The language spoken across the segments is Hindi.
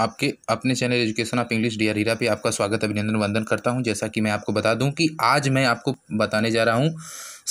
आपके अपने channel education of English D R Heera पे आपका स्वागत अभिनंदन वंदन करता हूं जैसा कि मैं आपको बता दूं कि आज मैं आपको बताने जा रहा हूं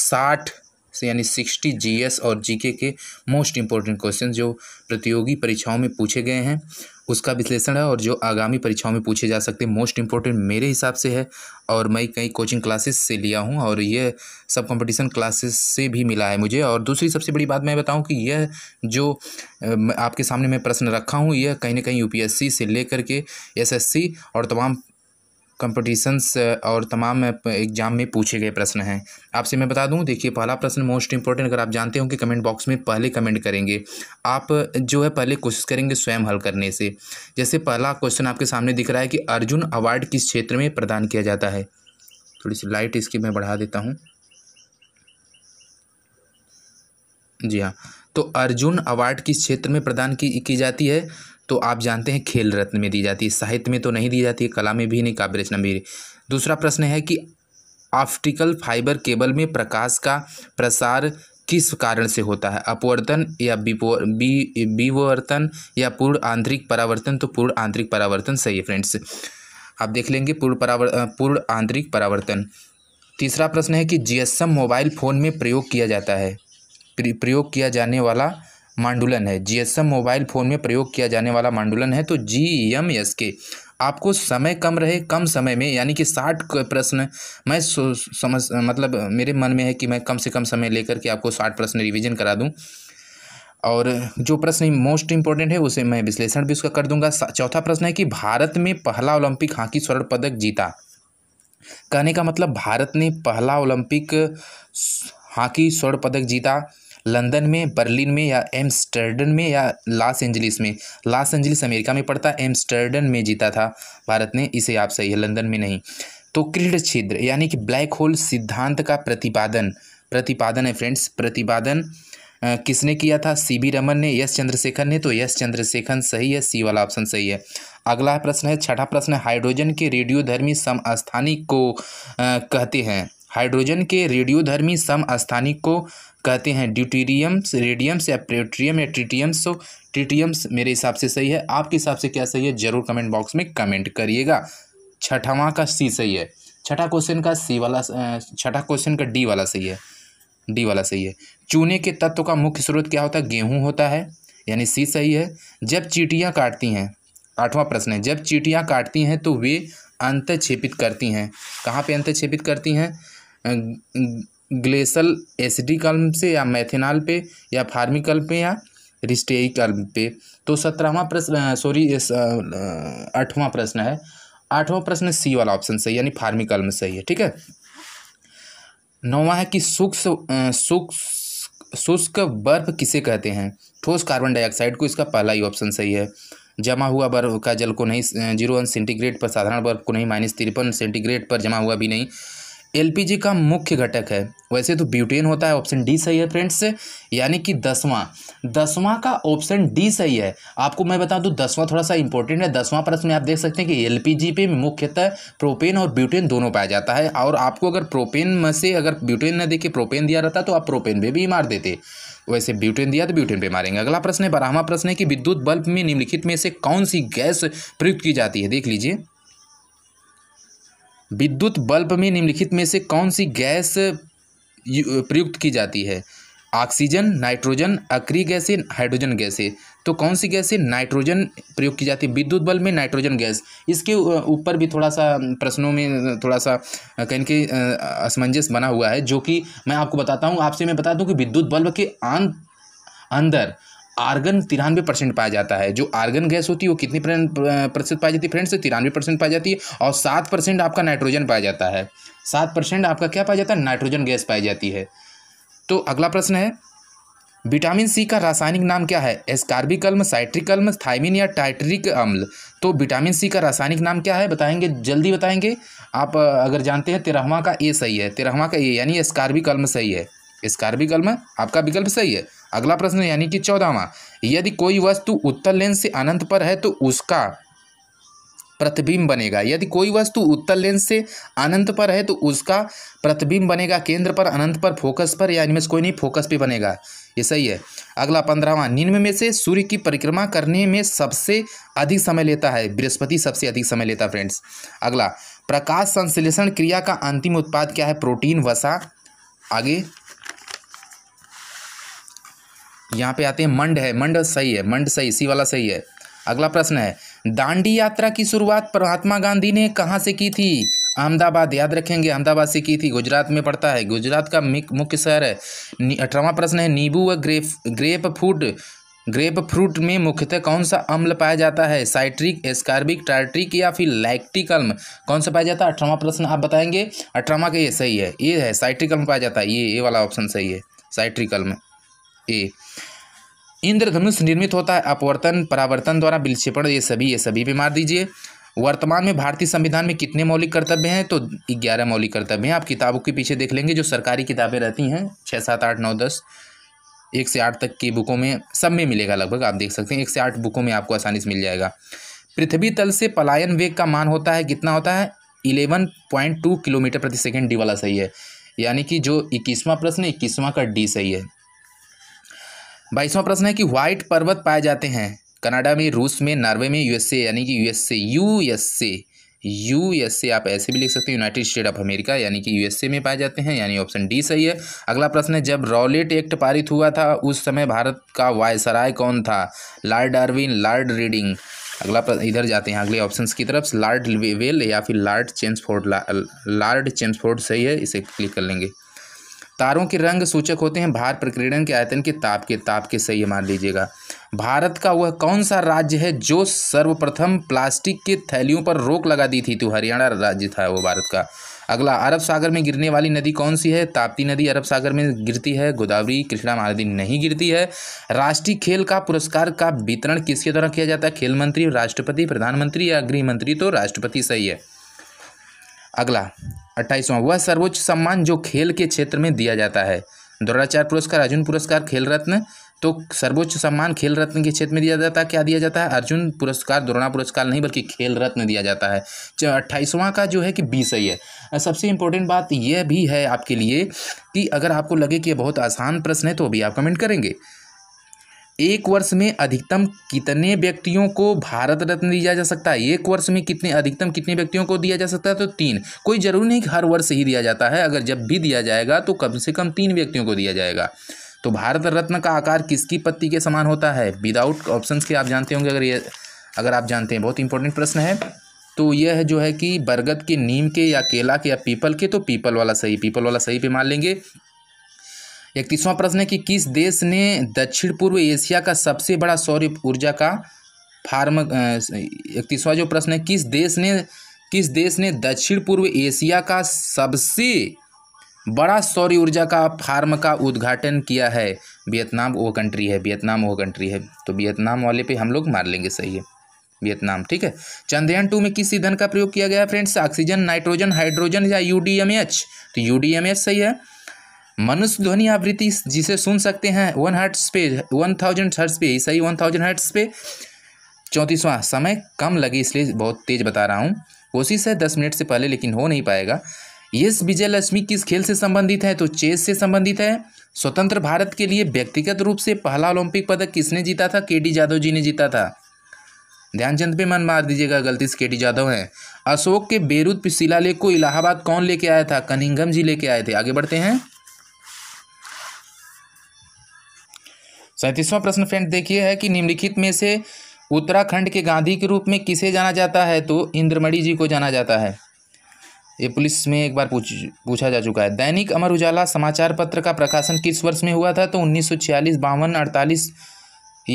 साठ से यानी सिक्सटी जीएस और जीके के मोस्ट इम्पोर्टेंट क्वेश्चन जो प्रतियोगी परीक्षाओं में पूछे गए हैं उसका विश्लेषण है और जो आगामी परीक्षाओं में पूछे जा सकते हैं मोस्ट इम्पोर्टेंट मेरे हिसाब से है और मैं कई कोचिंग क्लासेस से लिया हूँ और यह सब कंपटीशन क्लासेस से भी मिला है मुझे और दूसरी सबसे बड़ी बात मैं बताऊँ कि यह जो आपके सामने मैं प्रश्न रखा हूँ यह कहीं ना कहीं यू से लेकर के एस और तमाम कंपटीशंस uh, और तमाम एग्जाम uh, में पूछे गए प्रश्न हैं आपसे मैं बता दूं देखिए पहला प्रश्न मोस्ट इंपॉर्टेंट अगर आप जानते हो कि कमेंट बॉक्स में पहले कमेंट करेंगे आप uh, जो है पहले कोशिश करेंगे स्वयं हल करने से जैसे पहला क्वेश्चन आपके सामने दिख रहा है कि अर्जुन अवार्ड किस क्षेत्र में प्रदान किया जाता है थोड़ी सी लाइट इसकी मैं बढ़ा देता हूँ जी हाँ तो अर्जुन अवार्ड किस क्षेत्र में प्रदान की की जाती है तो आप जानते हैं खेल रत्न में दी जाती है साहित्य में तो नहीं दी जाती है कला में भी नहीं काव्य रचना भी दूसरा प्रश्न है कि ऑप्टिकल फाइबर केबल में प्रकाश का प्रसार किस कारण से होता है अपवर्तन या विवर्तन या पूर्ण आंतरिक परावर्तन तो पूर्ण आंतरिक परावर्तन सही है फ्रेंड्स आप देख लेंगे पूर्ण परावर पूर्ण आंतरिक परावर्तन तीसरा प्रश्न है कि जीएसएम मोबाइल फ़ोन में प्रयोग किया जाता है प्रयोग किया जाने वाला मांडुलन है जीएसएम मोबाइल फ़ोन में प्रयोग किया जाने वाला मांडुलन है तो जी एम एस के आपको समय कम रहे कम समय में यानी कि साठ प्रश्न मैं समझ मतलब मेरे मन में है कि मैं कम से कम समय लेकर के आपको साठ प्रश्न रिवीजन करा दूं और जो प्रश्न मोस्ट इंपॉर्टेंट है उसे मैं विश्लेषण भी उसका कर दूंगा चौथा प्रश्न है कि भारत में पहला ओलंपिक हॉकी स्वर्ण पदक जीता कहने का मतलब भारत ने पहला ओलंपिक हॉकी स्वर्ण पदक जीता लंदन में बर्लिन में या एम्स्टर्डन में या लॉस एंजलिस में लॉस एंजलिस अमेरिका में पड़ता एम्स्टर्डन में जीता था भारत ने इसे आप सही है लंदन में नहीं तो क्रीड छिद्र यानी कि ब्लैक होल सिद्धांत का प्रतिपादन प्रतिपादन है फ्रेंड्स प्रतिपादन किसने किया था सी बी रमन ने यस चंद्रशेखर ने तो यस चंद्रशेखर सही है सी वाला ऑप्शन सही है अगला प्रश्न है छठा प्रश्न हाइड्रोजन के रेडियोधर्मी समस्थानिक को आ, कहते हैं हाइड्रोजन के रेडियोधर्मी समस्थानिक को कहते हैं ड्यूटीरियम्स रेडियम्स या प्रेट्रियम या ट्रिटियम्स तो ट्रिटियम्स मेरे हिसाब से सही है आपके हिसाब से क्या सही है जरूर कमेंट बॉक्स में कमेंट करिएगा छठावा का सी सही है छठा क्वेश्चन का सी वाला छठा क्वेश्चन का डी वाला सही है डी वाला सही है चूने के तत्व का मुख्य स्रोत क्या होता है गेहूँ होता है यानी सी सही है जब चीटियाँ काटती हैं आठवां प्रश्न है जब चीटियाँ काटती हैं तो वे अंतक्षेपित करती हैं कहाँ पे अंतक्षेपित करती हैं ग्लेशल एसिडी कलम से या मैथेनॉल पे या फार्मिक कल्प पे या रिस्टे कल्प पे तो सत्रहवा प्रश्न सॉरी आठवां प्रश्न है आठवां प्रश्न सी वाला ऑप्शन सही यानी फार्मी कल्प सही है ठीक है नौवा है कि सूक्ष्म शुष्क बर्फ किसे कहते हैं ठोस कार्बन डाइऑक्साइड को इसका पहला ही ऑप्शन सही है जमा हुआ बर्फ का जल को नहीं जीरो वन सेंटीग्रेड पर साधारण बर्फ को नहीं माइनस तिरपन सेंटीग्रेड पर जमा हुआ भी नहीं एलपीजी का मुख्य घटक है वैसे तो ब्यूटेन होता है ऑप्शन डी सही है फ्रेंड्स यानी कि दसवां दसवां का ऑप्शन डी सही है आपको मैं बता दूं दसवां थोड़ा सा इंपॉर्टेंट है दसवां प्रश्न में आप देख सकते हैं कि एलपीजी पे मुख्यतः प्रोपेन और ब्यूटेन दोनों पाया जाता है और आपको अगर प्रोपेन में से अगर ब्यूटेन न देखे प्रोपेन दिया रहता तो आप प्रोपेन पर भी मार देते वैसे ब्यूटेन दिया तो ब्यूटेन पे मारेंगे अगला प्रश्न है बारहवा प्रश्न है कि विद्युत बल्ब में निम्नलिखित में से कौन सी गैस प्रयुक्त की जाती है देख लीजिए विद्युत बल्ब में निम्नलिखित में से कौन सी गैस प्रयुक्त की जाती है ऑक्सीजन नाइट्रोजन अक्री गैसे हाइड्रोजन गैसे तो कौन सी गैसे नाइट्रोजन प्रयोग की जाती है विद्युत बल्ब में नाइट्रोजन गैस इसके ऊपर भी थोड़ा सा प्रश्नों में थोड़ा सा कहीं के असमंजस बना हुआ है जो कि मैं आपको बताता हूँ आपसे मैं बता दूँ कि विद्युत बल्ब के आंत अंदर आर्गन तिरानवे परसेंट पाया जाता है जो आर्गन गैस होती है वो कितनी प्रतिशत पाई जाती है फ्रेंड्स तिरानवे परसेंट पाई जाती है और सात परसेंट आपका नाइट्रोजन पाया जाता है सात परसेंट आपका क्या पाया जाता है नाइट्रोजन गैस पाई जाती है तो अगला प्रश्न है विटामिन सी का रासायनिक नाम क्या है एस्कार्बिक अम्ल साइट्रिक अम्ल थाइमिन या टाइट्रिक अम्ल तो विटामिन सी का रासायनिक नाम क्या है बताएंगे जल्दी बताएंगे आप अगर जानते हैं तेरहवा का ए सही है तेरहवा का ए यानी एस्कार्बिक अम्ल सही है एस्कार्बिक अम्ल आपका विकल्प सही है अगला प्रश्न यानी कि चौदहवा यदि कोई वस्तु उत्तर लेंस से अनंत पर है तो उसका प्रतिबिंब बनेगा यदि कोई वस्तु उत्तर लेंस से अनंत पर है तो उसका प्रतिबिंब बनेगा केंद्र पर अनंत पर फोकस पर या इनमें से कोई नहीं फोकस पे बनेगा ये सही है अगला पंद्रहवा निम्न में से सूर्य की परिक्रमा करने में सबसे अधिक समय लेता है बृहस्पति सबसे अधिक समय लेता है फ्रेंड्स अगला प्रकाश संश्लेषण क्रिया का अंतिम उत्पाद क्या है प्रोटीन वसा आगे यहाँ पे आते हैं मंड है मंड सही है मंड सही सी वाला सही है अगला प्रश्न है दांडी यात्रा की शुरुआत महात्मा गांधी ने कहाँ से की थी अहमदाबाद याद रखेंगे अहमदाबाद से की थी गुजरात में पड़ता है गुजरात का मुख्य शहर है अठारवा प्रश्न है नींबू व grape grapefruit grapefruit में मुख्यतः कौन सा अम्ल पाया जाता है साइट्रिक एस्कार्बिक टार्ट्रिक या फिर लैक्टिक अम्ल कौन सा पाया जाता है अठारवा प्रश्न आप बताएंगे अठारवा का ये सही है ये है साइट्रिक अम्ल पाया जाता है ये ये वाला ऑप्शन सही है साइट्रिक अम्ल ए इंद्रधनुष निर्मित होता है अपवर्तन परावर्तन द्वारा विक्षेपण ये सभी ये सभी भी मार दीजिए वर्तमान में भारतीय संविधान में कितने मौलिक कर्तव्य हैं तो ग्यारह मौलिक कर्तव्य हैं आप किताबों के पीछे देख लेंगे जो सरकारी किताबें रहती हैं छः सात आठ नौ दस एक से आठ तक की बुकों में सब में मिलेगा लगभग आप देख सकते हैं एक से आठ बुकों में आपको आसानी से मिल जाएगा पृथ्वी तल से पलायन वेग का मान होता है कितना होता है इलेवन पॉइंट टू किलोमीटर प्रति सेकेंड डी वाला सही है यानी कि जो इक्कीसवां प्रश्न इक्कीसवां का डी सही है बाईसवां प्रश्न है कि व्हाइट पर्वत पाए जाते हैं कनाडा में रूस में नॉर्वे में यूएसए यानी कि यूएसए यूएसए यूएसए आप ऐसे भी लिख सकते हैं यूनाइटेड स्टेट ऑफ अमेरिका यानी कि यूएसए में पाए जाते हैं यानी ऑप्शन डी सही है अगला प्रश्न है जब रॉलेट एक्ट पारित हुआ था उस समय भारत का वायसराय कौन था लॉर्ड डार्विन लॉर्ड रीडिंग अगला इधर जाते हैं अगले ऑप्शन की तरफ लार्ड वेल या फिर लार्ड चेंसफोर्ड लार्ड चेंसफोर्ड सही है इसे क्लिक कर लेंगे तारों के रंग सूचक होते हैं भार प्रक्रीड़न के आयतन के ताप के ताप के सही मान लीजिएगा भारत का वह कौन सा राज्य है जो सर्वप्रथम प्लास्टिक के थैलियों पर रोक लगा दी थी तो हरियाणा राज्य था वो भारत का अगला अरब सागर में गिरने वाली नदी कौन सी है ताप्ती नदी अरब सागर में गिरती है गोदावरी कृष्णा नदी नहीं गिरती है राष्ट्रीय खेल का पुरस्कार का वितरण किसके द्वारा किया जाता है खेल मंत्री राष्ट्रपति प्रधानमंत्री या गृह मंत्री तो राष्ट्रपति सही है अगला अट्ठाईसवां वह सर्वोच्च सम्मान जो खेल के क्षेत्र में दिया जाता है द्रोणाचार्य पुरस्कार अर्जुन पुरस्कार खेल रत्न तो सर्वोच्च सम्मान खेल रत्न के क्षेत्र में दिया जाता है क्या दिया जाता है अर्जुन पुरस्कार द्रोणा पुरस्कार नहीं बल्कि खेल रत्न दिया जाता है अट्ठाईसवां का जो है कि बी सही है सबसे इंपॉर्टेंट बात यह भी है आपके लिए कि अगर आपको लगे कि यह बहुत आसान प्रश्न है तो भी आप कमेंट करेंगे एक वर्ष में अधिकतम कितने व्यक्तियों को भारत रत्न दिया जा सकता है एक वर्ष में कितने अधिकतम कितने व्यक्तियों को दिया जा सकता है तो तीन कोई जरूरी नहीं कि हर वर्ष ही दिया जाता है अगर जब भी दिया जाएगा तो कम से कम तीन व्यक्तियों को दिया जाएगा तो भारत रत्न का आकार किसकी पत्ती के समान होता है विदाउट ऑप्शन के आप जानते होंगे अगर ये अगर आप जानते हैं बहुत इंपॉर्टेंट प्रश्न है तो यह जो है कि बरगद के नीम के या केला के या पीपल के तो पीपल वाला सही पीपल वाला सही पे मान लेंगे इकतीसवां प्रश्न है कि किस देश ने दक्षिण पूर्व एशिया का सबसे बड़ा सौर ऊर्जा का फार्म इकतीसवां जो प्रश्न है किस देश ने किस देश ने दक्षिण पूर्व एशिया का सबसे बड़ा सौर ऊर्जा का फार्म का उद्घाटन किया है वियतनाम वो कंट्री है वियतनाम वो कंट्री है तो वियतनाम वाले पे हम लोग मार लेंगे सही है वियतनाम ठीक है चंद्रयान टू में किस ईंधन का प्रयोग किया गया है फ्रेंड्स ऑक्सीजन नाइट्रोजन हाइड्रोजन या यू तो यू सही है मनुष्य ध्वनि आवृत्ति जिसे सुन सकते हैं वन हर्ट्स पे वन थाउजेंड हर्ट्स पे सही वन थाउजेंड हर्ट्स पे चौंतीसवां समय कम लगे इसलिए बहुत तेज़ बता रहा हूँ कोशिश है दस मिनट से पहले लेकिन हो नहीं पाएगा यश विजयलक्ष्मी किस खेल से संबंधित है तो चेस से संबंधित है स्वतंत्र भारत के लिए व्यक्तिगत रूप से पहला ओलंपिक पदक किसने जीता था के डी जाधव जी ने जीता था ध्यानचंद पे मन मार दीजिएगा गलती से के डी जाधव हैं अशोक के बेरूद शिलालेख को इलाहाबाद कौन लेके आया था कनिंगम जी लेके आए थे आगे बढ़ते हैं सैंतीसवां प्रश्न फ्रेंड देखिए है कि निम्नलिखित में से उत्तराखंड के गांधी के रूप में किसे जाना जाता है तो इंद्रमणि जी को जाना जाता है ये पुलिस में एक बार पूछ पूछा जा चुका है दैनिक अमर उजाला समाचार पत्र का प्रकाशन किस वर्ष में हुआ था तो उन्नीस सौ छियालीस बावन अड़तालीस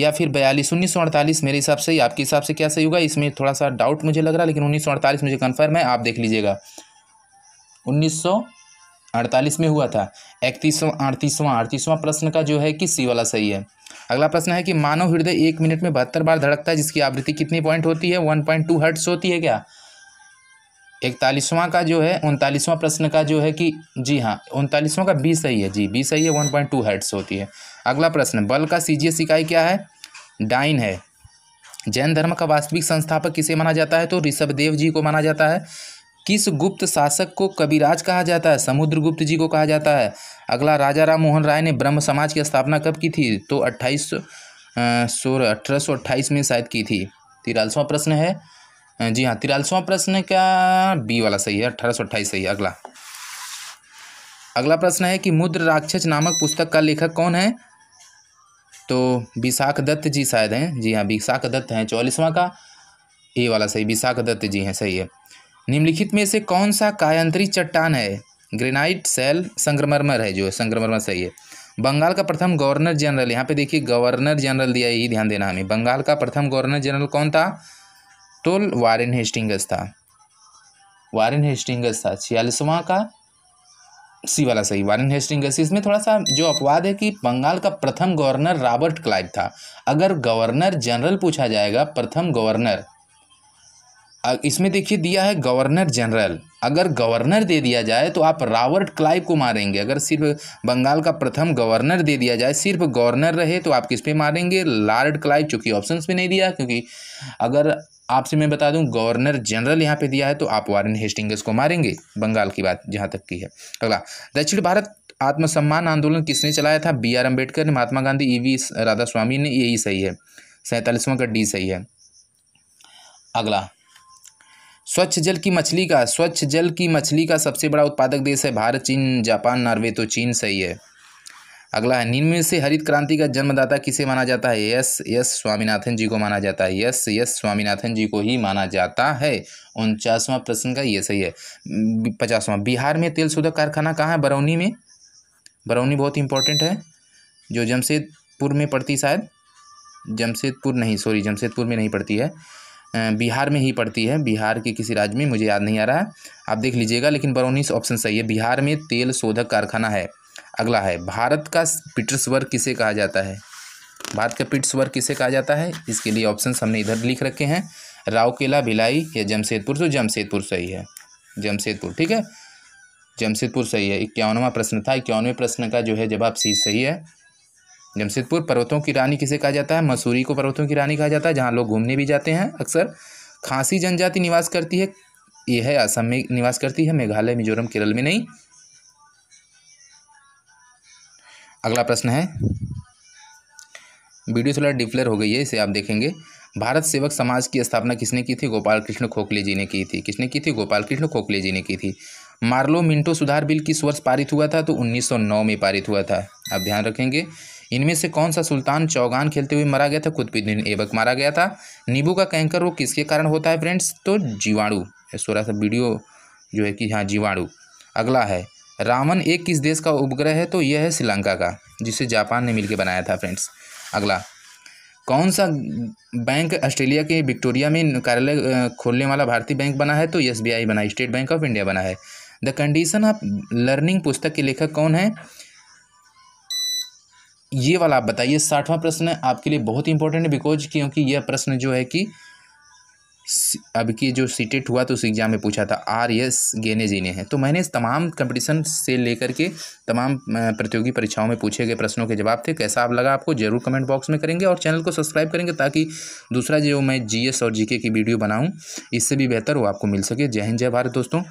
या फिर बयालीस उन्नीस सौ अड़तालीस मेरे हिसाब से आपके हिसाब से क्या सही होगा इसमें थोड़ा सा डाउट मुझे लग रहा है लेकिन उन्नीस सौ अड़तालीस मुझे कन्फर्म है आप देख लीजिएगा उन्नीस सौ अड़तालीस में हुआ था इकतीसवां अड़तीसवां अड़तीसवां प्रश्न का जो है कि सी वाला सही है अगला प्रश्न है कि मानव हृदय एक मिनट में बहत्तर बार धड़कता है जिसकी आवृत्ति कितनी पॉइंट होती है वन पॉइंट टू हर्ट्स होती है क्या इकतालीसवां का जो है उनतालीसवां प्रश्न का जो है कि जी हाँ उनतालीसवां का बी सही है जी बी सही है वन पॉइंट टू हर्ट्स होती है अगला प्रश्न बल का सी जी एस इकाई क्या है डाइन है जैन धर्म का वास्तविक संस्थापक किसे माना जाता है तो ऋषभदेव जी को माना जाता है किस गुप्त शासक को कविराज कहा जाता है समुद्रगुप्त जी को कहा जाता है अगला राजा राम मोहन राय ने ब्रह्म समाज की स्थापना कब की थी तो अट्ठाईस सोलह अठारह सौ अट्ठाईस में शायद की थी तिरालसवां प्रश्न है जी हाँ तिरालसवां प्रश्न क्या बी वाला सही है अठारह सौ अट्ठाईस सही है अगला अगला प्रश्न है कि मुद्र राक्षस नामक पुस्तक का लेखक कौन है तो विशाख दत्त जी शायद हैं जी हाँ विशाख दत्त हैं चौलीसवां का ए वाला सही विशाख दत्त जी हैं सही है निम्नलिखित में से कौन सा कायंत्री चट्टान है ग्रेनाइट सेल संग्रमरमर है जो संग्रमरमर सही है बंगाल का प्रथम गवर्नर जनरल यहाँ पे देखिए गवर्नर जनरल दिया यही ध्यान देना हमें बंगाल का प्रथम गवर्नर जनरल कौन था तो वारेन हेस्टिंगस था वारेन हेस्टिंगस था छियालीसवा का सी वाला सही वारेन हेस्टिंगस इसमें थोड़ा सा जो अपवाद है कि बंगाल का प्रथम गवर्नर रॉबर्ट क्लाइव था अगर गवर्नर जनरल पूछा जाएगा प्रथम गवर्नर इसमें देखिए दिया है गवर्नर जनरल अगर गवर्नर दे दिया जाए तो आप रावर्ट क्लाइव को मारेंगे अगर सिर्फ बंगाल का प्रथम गवर्नर दे दिया जाए सिर्फ गवर्नर रहे तो आप किस पे मारेंगे लार्ड क्लाइव चूँकि ऑप्शन में नहीं दिया क्योंकि अगर आपसे मैं बता दूं गवर्नर जनरल यहाँ पे दिया है तो आप वारन हेस्टिंगस को मारेंगे बंगाल की बात जहाँ तक की है अगला दक्षिण भारत आत्मसम्मान आंदोलन किसने चलाया था बी आर अम्बेडकर ने महात्मा गांधी ई वी राधा स्वामी ने यही सही है सैंतालीसवां का डी सही है अगला स्वच्छ जल की मछली का स्वच्छ जल की मछली का सबसे बड़ा उत्पादक देश है भारत चीन जापान नॉर्वे तो चीन सही है अगला है निम्न से हरित क्रांति का जन्मदाता किसे माना जाता है यस यस स्वामीनाथन जी को माना जाता है यस यस स्वामीनाथन जी को ही माना जाता है उनचासवां प्रश्न का ये सही है पचासवां बिहार में तेल शोधक कारखाना कहाँ है बरौनी में बरौनी बहुत इंपॉर्टेंट है जो जमशेदपुर में पड़ती शायद जमशेदपुर नहीं सॉरी जमशेदपुर में नहीं पड़ती है बिहार में ही पड़ती है बिहार के किसी राज्य में मुझे याद नहीं आ रहा है आप देख लीजिएगा लेकिन बरौनीस ऑप्शन सही है बिहार में तेल शोधक कारखाना है अगला है भारत का पीटर्सबर्ग किसे कहा जाता है भारत का पीटर्सबर्ग किसे कहा जाता है इसके लिए ऑप्शन हमने इधर लिख रखे हैं रावकेला भिलाई या जमशेदपुर तो जमशेदपुर सही है जमशेदपुर ठीक है जमशेदपुर सही है इक्यावनवा प्रश्न था इक्यावनवे प्रश्न का जो है जवाब सी सही है जमशेदपुर पर्वतों की रानी किसे कहा जाता है मसूरी को पर्वतों की रानी कहा जाता है जहाँ लोग घूमने भी जाते हैं अक्सर खांसी जनजाति निवास करती है यह है असम में निवास करती है मेघालय मिजोरम केरल में नहीं अगला प्रश्न है वीडियो थोड़ा डिफ्लेयर हो गई है इसे आप देखेंगे भारत सेवक समाज की स्थापना किसने की थी गोपाल कृष्ण खोखले जी ने की थी किसने की थी गोपाल कृष्ण खोखले जी ने की थी मार्लो मिंटो सुधार बिल किस वर्ष पारित हुआ था तो 1909 में पारित हुआ था आप ध्यान रखेंगे इनमें से कौन सा सुल्तान चौगान खेलते हुए मारा गया था कुतुबुद्दीन ऐबक मारा गया था नींबू का कैंकर रोग किसके कारण होता है फ्रेंड्स तो जीवाणु थोड़ा सा वीडियो जो है कि हाँ जीवाणु अगला है रावण एक किस देश का उपग्रह है तो यह है श्रीलंका का जिसे जापान ने मिलकर बनाया था फ्रेंड्स अगला कौन सा बैंक ऑस्ट्रेलिया के विक्टोरिया में कार्यालय खोलने वाला भारतीय बैंक बना है तो एस बना स्टेट बैंक ऑफ इंडिया बना है द कंडीशन ऑफ लर्निंग पुस्तक के लेखक कौन है ये वाला आप बताइए साठवां प्रश्न आपके लिए बहुत इंपॉर्टेंट है बिकॉज क्योंकि यह प्रश्न जो है कि अब की जो सीटेट e हुआ तो उस एग्ज़ाम में पूछा था आर एस गेने जीने हैं तो मैंने इस तमाम कंपटीशन से लेकर के तमाम प्रतियोगी परीक्षाओं में पूछे गए प्रश्नों के जवाब थे कैसा आप लगा आपको जरूर कमेंट बॉक्स में करेंगे और चैनल को सब्सक्राइब करेंगे ताकि दूसरा जो मैं जीएस और जीके की वीडियो बनाऊँ इससे भी बेहतर वो आपको मिल सके जय हिंद जय भारत दोस्तों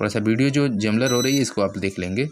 थोड़ा सा वीडियो जो जमलर हो रही है इसको आप देख लेंगे